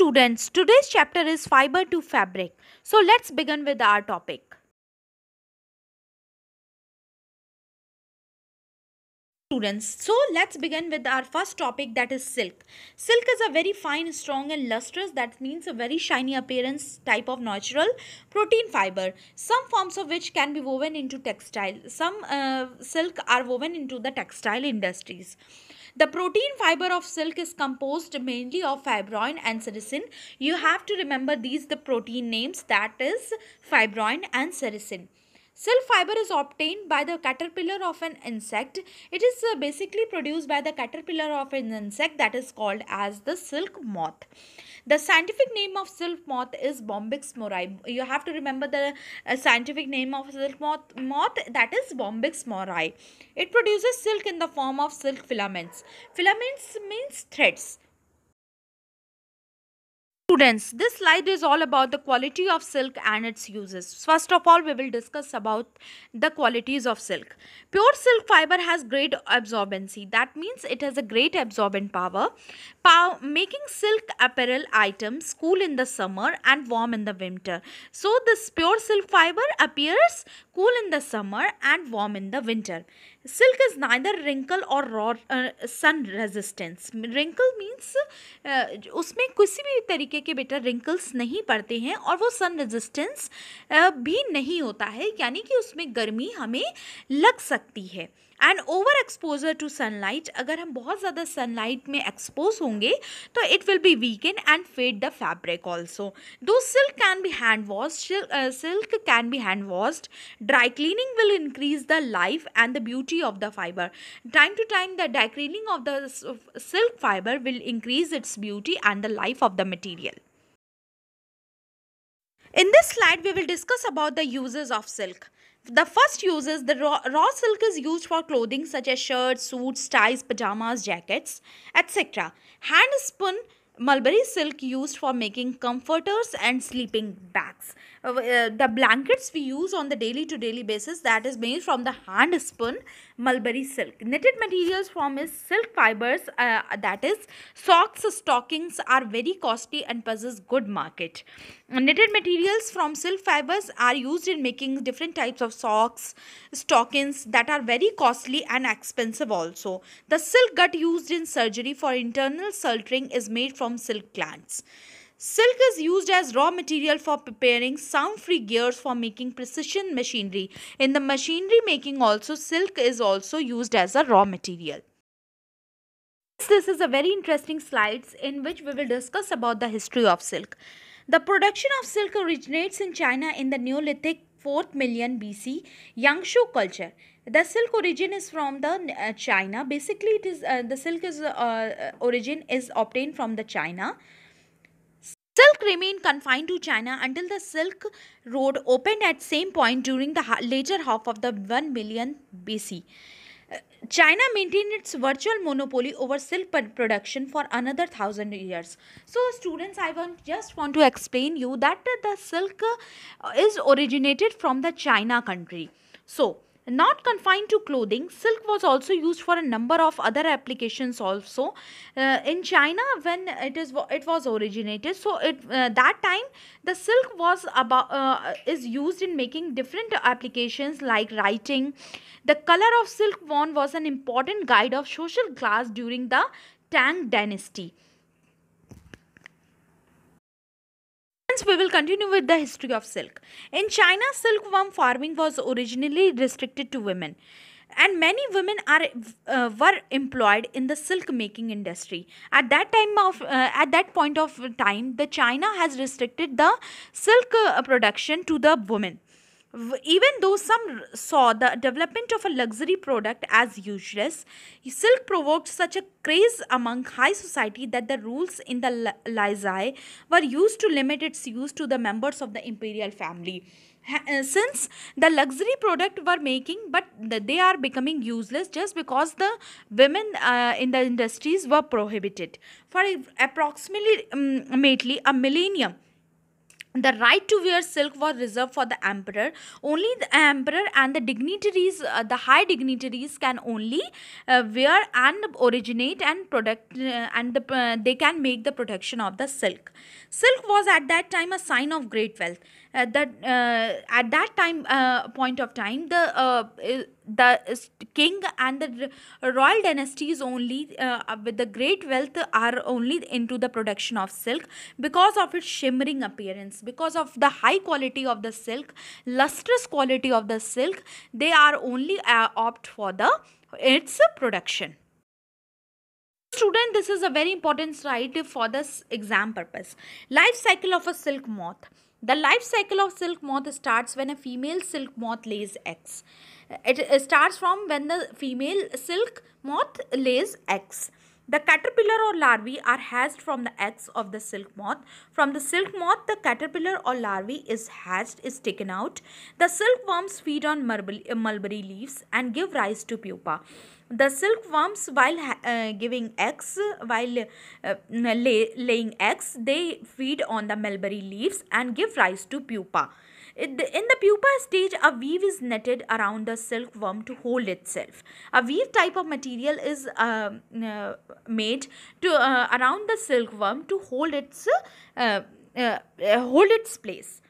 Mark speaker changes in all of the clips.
Speaker 1: students, today's chapter is fiber to fabric. So let's begin with our topic. Students, so let's begin with our first topic that is silk. Silk is a very fine, strong and lustrous that means a very shiny appearance type of natural protein fiber, some forms of which can be woven into textile. Some uh, silk are woven into the textile industries. The protein fiber of silk is composed mainly of fibroin and sericin. You have to remember these the protein names that is fibroin and sericin. Silk fiber is obtained by the caterpillar of an insect. It is uh, basically produced by the caterpillar of an insect that is called as the silk moth. The scientific name of silk moth is Bombyx mori. You have to remember the uh, scientific name of silk moth, moth that is Bombyx mori. It produces silk in the form of silk filaments. Filaments means threads. Students, this slide is all about the quality of silk and its uses. First of all, we will discuss about the qualities of silk. Pure silk fiber has great absorbency. That means it has a great absorbent power, power making silk apparel items cool in the summer and warm in the winter. So this pure silk fiber appears cool in the summer and warm in the winter. Silk is neither wrinkle और sun resistance wrinkle means उसमें किसी भी तरीके के बेटा wrinkles नहीं पड़ते हैं और वो सन रेजिस्टेंस uh, भी नहीं होता है यानी कि उसमें गर्मी हमें लग सकती है and over exposure to sunlight अगर हम बहुत ज़्यादा सनलाइट में एक्सपोज होंगे तो it will be weaken and fade the fabric also though silk can be hand wash silk can be hand washed dry cleaning will increase the life and the beauty of the fibre time to time the dry cleaning of the silk fibre will increase its beauty and the life of the material In this slide, we will discuss about the uses of silk. The first use is the raw, raw silk is used for clothing such as shirts, suits, ties, pajamas, jackets, etc. Hand spun mulberry silk used for making comforters and sleeping bags. Uh, uh, the blankets we use on the daily to daily basis that is made from the hand spun mulberry silk. Knitted materials form is silk fibers uh, that is socks, stockings are very costly and possess good market. Knitted materials from silk fibers are used in making different types of socks, stockings that are very costly and expensive also. The silk gut used in surgery for internal sweltering is made from silk glands. Silk is used as raw material for preparing sound-free gears for making precision machinery. In the machinery making also, silk is also used as a raw material. This is a very interesting slides in which we will discuss about the history of silk. The production of silk originates in China in the Neolithic 4th million BC Yangshu culture. The silk origin is from the uh, China. Basically, it is uh, the silk is uh, uh origin is obtained from the China. Silk remained confined to China until the Silk Road opened at same point during the later half of the 1 million BC. Uh, China maintained its virtual monopoly over silk production for another thousand years. So, students, I want, just want to explain you that the silk uh, is originated from the China country. So, not confined to clothing, silk was also used for a number of other applications also. Uh, in China, when it is it was originated, so it uh, that time the silk was about uh, is used in making different applications like writing. The color of silk worn was an important guide of social class during the Tang dynasty. Friends, we will continue with the history of silk. In China, silkworm farming was originally restricted to women and many women are uh, were employed in the silk making industry at that time of uh, at that point of time the china has restricted the silk uh, production to the women even though some saw the development of a luxury product as useless, silk provoked such a craze among high society that the rules in the Lysae were used to limit its use to the members of the imperial family. Uh, since the luxury product were making, but they are becoming useless just because the women uh, in the industries were prohibited. For approximately um, a millennium, the right to wear silk was reserved for the emperor only the emperor and the dignitaries uh, the high dignitaries can only uh, wear and originate and product uh, and the, uh, they can make the production of the silk silk was at that time a sign of great wealth uh, that uh, at that time uh, point of time the the king and the royal dynasties only uh, with the great wealth are only into the production of silk because of its shimmering appearance because of the high quality of the silk lustrous quality of the silk they are only uh, opt for the its production student this is a very important slide for this exam purpose. Life cycle of a silk moth. The life cycle of silk moth starts when a female silk moth lays eggs. It starts from when the female silk moth lays eggs. The caterpillar or larvae are hatched from the eggs of the silk moth. From the silk moth, the caterpillar or larvae is hatched, is taken out. The silkworms feed on uh, mulberry leaves and give rise to pupa. The silkworms, while uh, giving eggs, while uh, lay, laying eggs, they feed on the mulberry leaves and give rise to pupa in the pupa stage, a weave is netted around the silkworm to hold itself. A weave type of material is uh, uh, made to uh, around the silkworm to hold its uh, uh, uh, hold its place.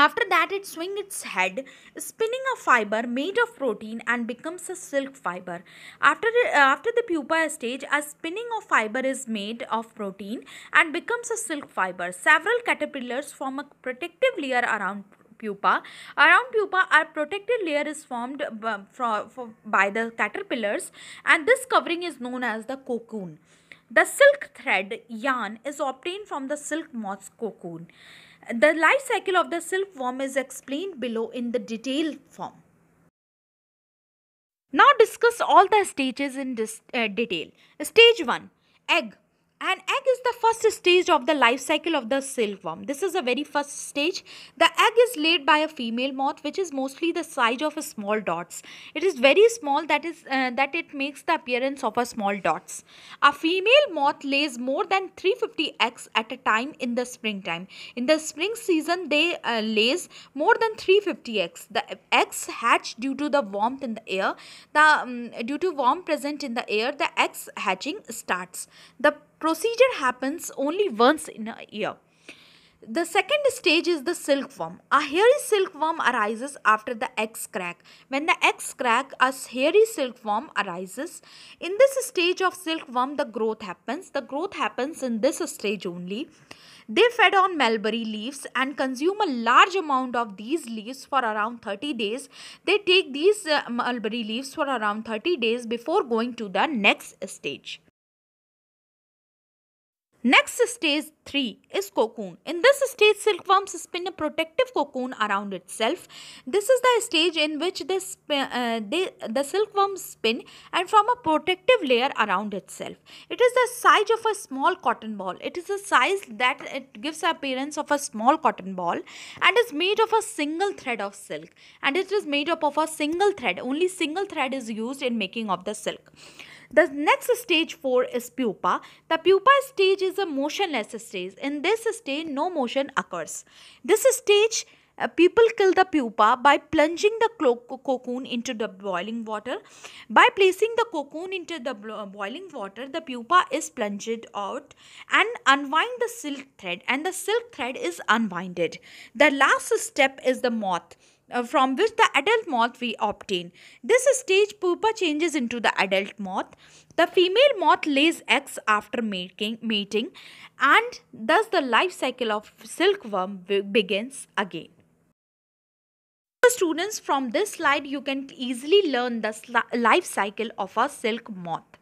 Speaker 1: After that, it swings its head, spinning a fiber made of protein and becomes a silk fiber. After, uh, after the pupa stage, a spinning of fiber is made of protein and becomes a silk fiber. Several caterpillars form a protective layer around pupa. Around pupa, a protective layer is formed by the caterpillars and this covering is known as the cocoon. The silk thread yarn is obtained from the silk moth's cocoon. The life cycle of the silkworm is explained below in the detailed form. Now discuss all the stages in this, uh, detail. Stage 1 Egg an egg is the first stage of the life cycle of the silkworm. This is the very first stage. The egg is laid by a female moth which is mostly the size of a small dots. It is very small that is uh, that it makes the appearance of a small dots. A female moth lays more than 350 eggs at a time in the springtime. In the spring season they uh, lays more than 350 eggs. The eggs hatch due to the warmth in the air. The um, due to warmth present in the air the eggs hatching starts. The Procedure happens only once in a year. The second stage is the silkworm. A hairy silkworm arises after the X crack. When the X crack, a hairy silkworm arises. In this stage of silkworm, the growth happens. The growth happens in this stage only. They fed on mulberry leaves and consume a large amount of these leaves for around 30 days. They take these uh, mulberry leaves for around 30 days before going to the next stage. Next stage 3 is cocoon. In this stage, silkworms spin a protective cocoon around itself. This is the stage in which this, uh, they, the silkworms spin and form a protective layer around itself. It is the size of a small cotton ball. It is the size that it gives appearance of a small cotton ball and is made of a single thread of silk. And it is made up of a single thread. Only single thread is used in making of the silk. The next stage 4 is pupa. The pupa stage is a motionless stage. In this stage, no motion occurs. This stage uh, people kill the pupa by plunging the cocoon into the boiling water. By placing the cocoon into the uh, boiling water, the pupa is plunged out and unwind the silk thread and the silk thread is unwinded. The last step is the moth uh, from which the adult moth we obtain. This stage pupa changes into the adult moth. The female moth lays eggs after making, mating and thus the life cycle of silkworm begins again. students, from this slide you can easily learn the life cycle of a silk moth.